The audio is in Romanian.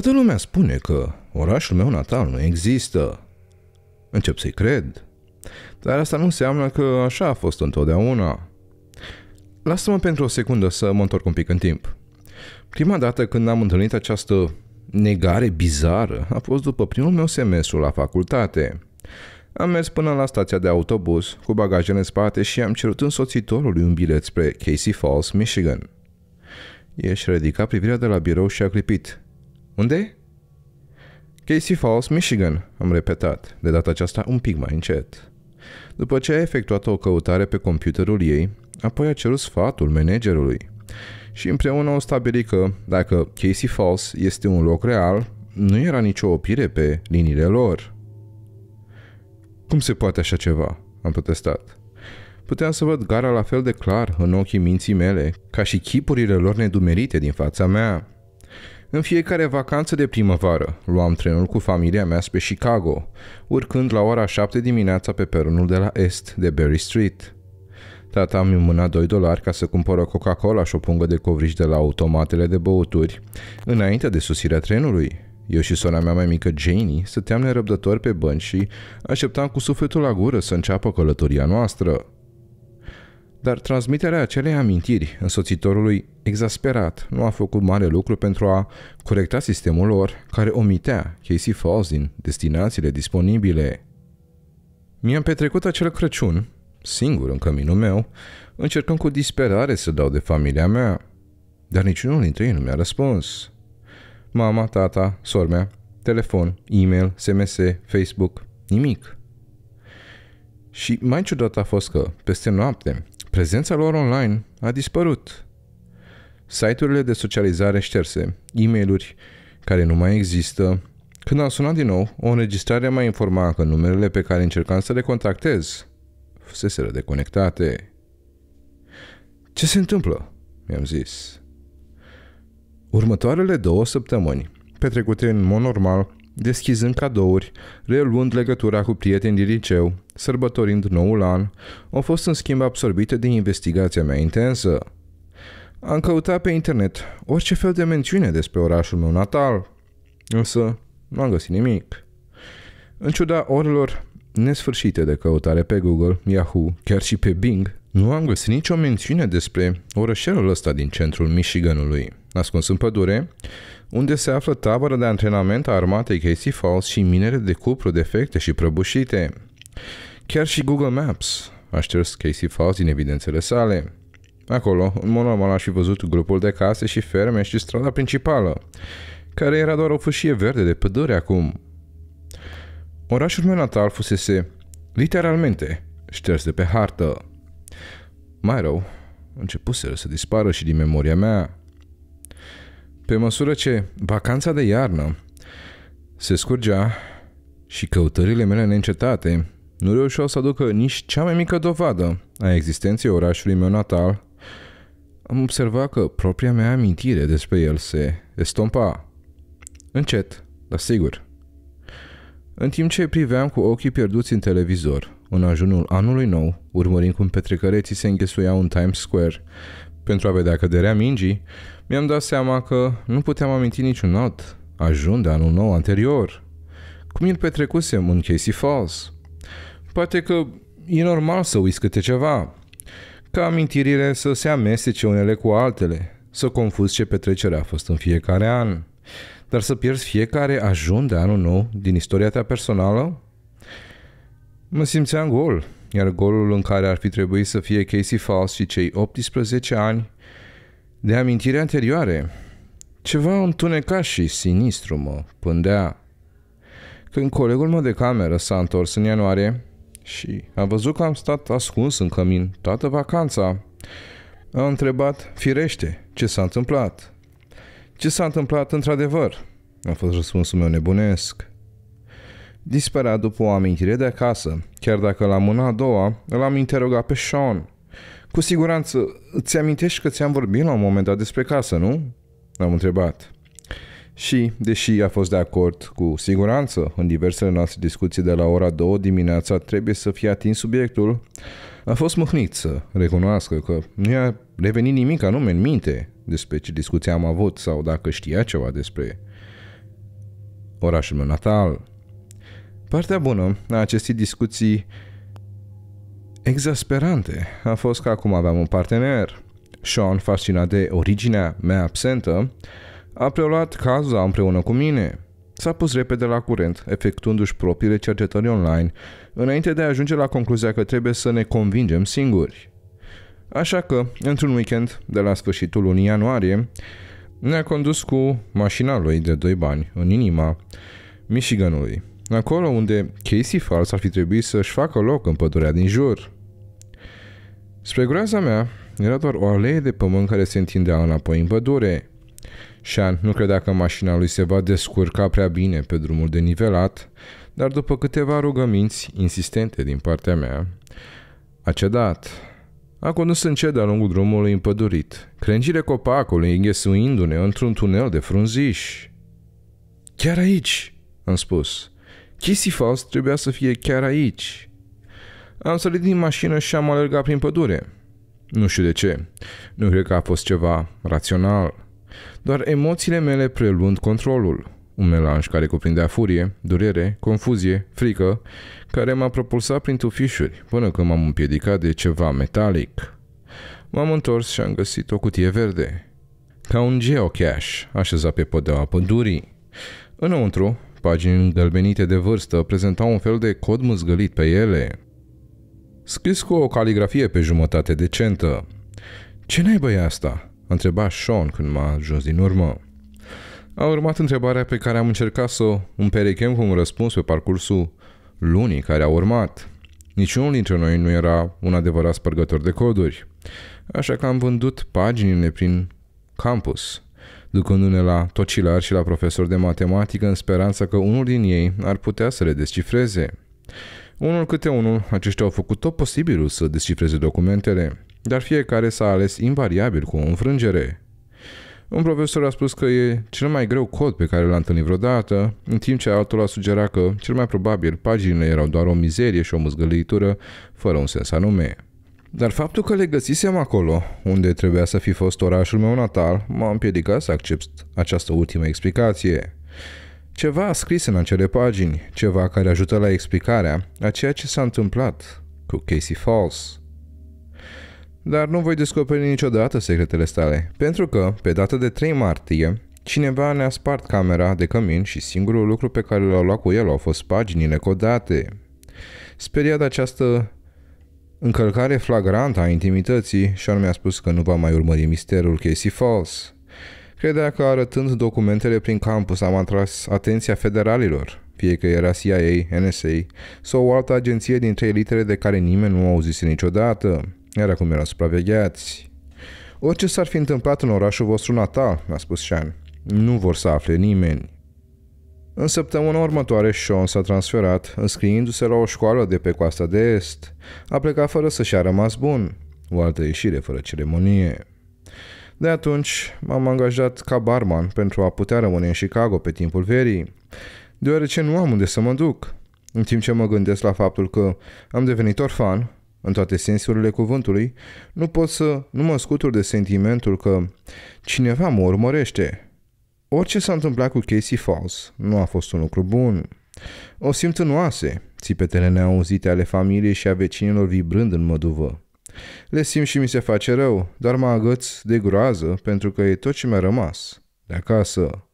Toată lumea spune că orașul meu natal nu există. Încep să-i cred. Dar asta nu înseamnă că așa a fost întotdeauna. Lasă-mă pentru o secundă să mă întorc un pic în timp. Prima dată când am întâlnit această negare bizară a fost după primul meu semestru la facultate. Am mers până la stația de autobuz cu bagajele în spate și am cerut însoțitorului un bilet spre Casey Falls, Michigan. Ești ridicat privirea de la birou și a clipit. Unde? Casey Falls, Michigan, am repetat, de data aceasta un pic mai încet. După ce a efectuat o căutare pe computerul ei, apoi a cerut sfatul managerului. Și împreună au stabilit că, dacă Casey Falls este un loc real, nu era nicio opire pe liniile lor. Cum se poate așa ceva? Am protestat. Puteam să văd gara la fel de clar în ochii minții mele, ca și chipurile lor nedumerite din fața mea. În fiecare vacanță de primăvară, luam trenul cu familia mea spre Chicago, urcând la ora 7 dimineața pe peronul de la est de Berry Street. Tata mi mânat 2 dolari ca să cumpără Coca-Cola și o pungă de covriș de la automatele de băuturi, înainte de sosirea trenului. Eu și sora mea mai mică, Janie, stăteam nerăbdători pe bănci și așteptam cu sufletul la gură să înceapă călătoria noastră dar transmiterea acelei amintiri însoțitorului exasperat nu a făcut mare lucru pentru a corecta sistemul lor, care omitea Casey Falls din destinațiile disponibile. Mi-am petrecut acel Crăciun, singur în căminul meu, încercând cu disperare să dau de familia mea, dar niciunul dintre ei nu mi-a răspuns. Mama, tata, sormea, telefon, e-mail, SMS, Facebook, nimic. Și mai ciudat a fost că, peste noapte, Prezența lor online a dispărut. Site-urile de socializare șterse, e mail care nu mai există. Când am sunat din nou, o înregistrare mai informa că numerele pe care încercam să le contactez fuseseră deconectate. Ce se întâmplă? Mi-am zis. Următoarele două săptămâni, petrecute în mod normal deschizând cadouri, reluând legătura cu prietenii din liceu, sărbătorind noul an, au fost în schimb absorbite din investigația mea intensă. Am căutat pe internet orice fel de mențiune despre orașul meu natal, însă nu am găsit nimic. În ciuda orelor nesfârșite de căutare pe Google, Yahoo, chiar și pe Bing, nu am găsit nicio mențiune despre orășelul ăsta din centrul Michiganului ascuns în pădure, unde se află tabără de antrenament a armatei Casey Falls și minere de cupru defecte și prăbușite. Chiar și Google Maps a șters Casey Falls din evidențele sale. Acolo, în mod normal, aș fi văzut grupul de case și ferme și strada principală, care era doar o fâșie verde de pădure acum. Orașul meu natal fusese, literalmente, șters de pe hartă. Mai rău, începuseră să dispară și din memoria mea pe măsură ce vacanța de iarnă se scurgea și căutările mele neîncetate, nu reușeau să aducă nici cea mai mică dovadă a existenței orașului meu natal, am observat că propria mea amintire despre el se estompa. Încet, dar sigur. În timp ce priveam cu ochii pierduți în televizor, în ajunul anului nou, urmărind cum petrecăreții se înghesuiau în Times Square pentru a vedea căderea mingii, mi-am dat seama că nu puteam aminti niciun alt ajun de anul nou anterior. Cum îl petrecusem în Casey Falls? Poate că e normal să uiți câte ceva, ca amintirile să se amestece unele cu altele, să confuz ce petrecere a fost în fiecare an. Dar să pierzi fiecare ajun de anul nou din istoria ta personală? Mă simțeam gol, iar golul în care ar fi trebuit să fie Casey Faust și cei 18 ani de amintire anterioare. Ceva întunecat și sinistru mă pândea. Când colegul meu de cameră s-a întors în ianuarie și a văzut că am stat ascuns în cămin toată vacanța, a întrebat firește ce s-a întâmplat. Ce s-a întâmplat într-adevăr? A fost răspunsul meu nebunesc. Disperat după o amintire de acasă. Chiar dacă la mâna a doua îl am interogat pe Sean. Cu siguranță, îți amintești că ți-am vorbit la un moment dat despre casă, nu? L-am întrebat. Și, deși a fost de acord cu siguranță în diversele noastre discuții de la ora 2 dimineața trebuie să fie atins subiectul, a fost mâhnit să recunoască că nu i-a revenit nimic anume în minte despre ce discuție am avut sau dacă știa ceva despre orașul meu natal. Partea bună a acestei discuții exasperante a fost că acum aveam un partener. Sean, fascinat de originea mea absentă, a preluat caza împreună cu mine. S-a pus repede la curent, efectuându-și propriile cercetări online, înainte de a ajunge la concluzia că trebuie să ne convingem singuri. Așa că, într-un weekend, de la sfârșitul lunii ianuarie, ne-a condus cu mașina lui de doi bani în inima Michiganului acolo unde Casey Falls ar fi trebuit să-și facă loc în pădurea din jur. Spre groaza mea, era doar o alee de pământ care se întindea înapoi în pădure. Sean nu credea că mașina lui se va descurca prea bine pe drumul de nivelat, dar după câteva rugăminți insistente din partea mea, a cedat. A condus încet de-a lungul drumului împădurit, crengile copacului înghesuindu-ne într-un tunel de frunziș. Chiar aici, am spus. Chisifos trebuia să fie chiar aici. Am sărit din mașină și am alergat prin pădure. Nu știu de ce. Nu cred că a fost ceva rațional. Doar emoțiile mele preluând controlul. Un melanj care cuprindea furie, durere, confuzie, frică, care m-a propulsat prin tufișuri, până când m-am împiedicat de ceva metalic. M-am întors și am găsit o cutie verde. Ca un geocache, așezat pe podeaua pădurii. Înăuntru pagini îngălbenite de vârstă prezentau un fel de cod mâzgălit pe ele. Scris cu o caligrafie pe jumătate decentă. Ce naibă e asta?" întreba Sean când m-a jos din urmă. A urmat întrebarea pe care am încercat să o împerechem cu un răspuns pe parcursul lunii care a urmat. Niciunul dintre noi nu era un adevărat spărgător de coduri, așa că am vândut paginile prin campus, ducându-ne la tocilar și la profesor de matematică în speranța că unul din ei ar putea să le descifreze. Unul câte unul, aceștia au făcut tot posibilul să descifreze documentele, dar fiecare s-a ales invariabil cu o înfrângere. Un profesor a spus că e cel mai greu cod pe care l-a întâlnit vreodată, în timp ce altul a sugerat că, cel mai probabil, paginile erau doar o mizerie și o măzgălitură, fără un sens anume. Dar faptul că le găsisem acolo, unde trebuia să fi fost orașul meu natal, m-a împiedicat să accept această ultimă explicație. Ceva a scris în acele pagini, ceva care ajută la explicarea a ceea ce s-a întâmplat cu Casey Falls. Dar nu voi descoperi niciodată secretele sale, pentru că, pe data de 3 martie, cineva ne-a spart camera de cămin și singurul lucru pe care l-a luat cu el au fost paginile codate. Speriat de această încălcare flagrantă a intimității, și anume a spus că nu va mai urmări misterul Casey Falls. Credea că arătând documentele prin campus am atras atenția federalilor, fie că era CIA, NSA sau o altă agenție din trei litere de care nimeni nu auzise niciodată, Era cum erau supravegheați. Orice s-ar fi întâmplat în orașul vostru natal, a spus Sean, nu vor să afle nimeni. În săptămâna următoare, Sean s-a transferat, înscriindu-se la o școală de pe coasta de est. A plecat fără să și-a rămas bun, o altă ieșire fără ceremonie. De atunci m-am angajat ca barman pentru a putea rămâne în Chicago pe timpul verii, deoarece nu am unde să mă duc. În timp ce mă gândesc la faptul că am devenit orfan, în toate sensurile cuvântului, nu pot să nu mă scutur de sentimentul că cineva mă urmărește, Orice s-a întâmplat cu Casey Falls nu a fost un lucru bun. O simt în oase, țipetele neauzite ale familiei și a vecinilor vibrând în măduvă. Le simt și mi se face rău, dar mă agăț de groază pentru că e tot ce mi-a rămas. De acasă,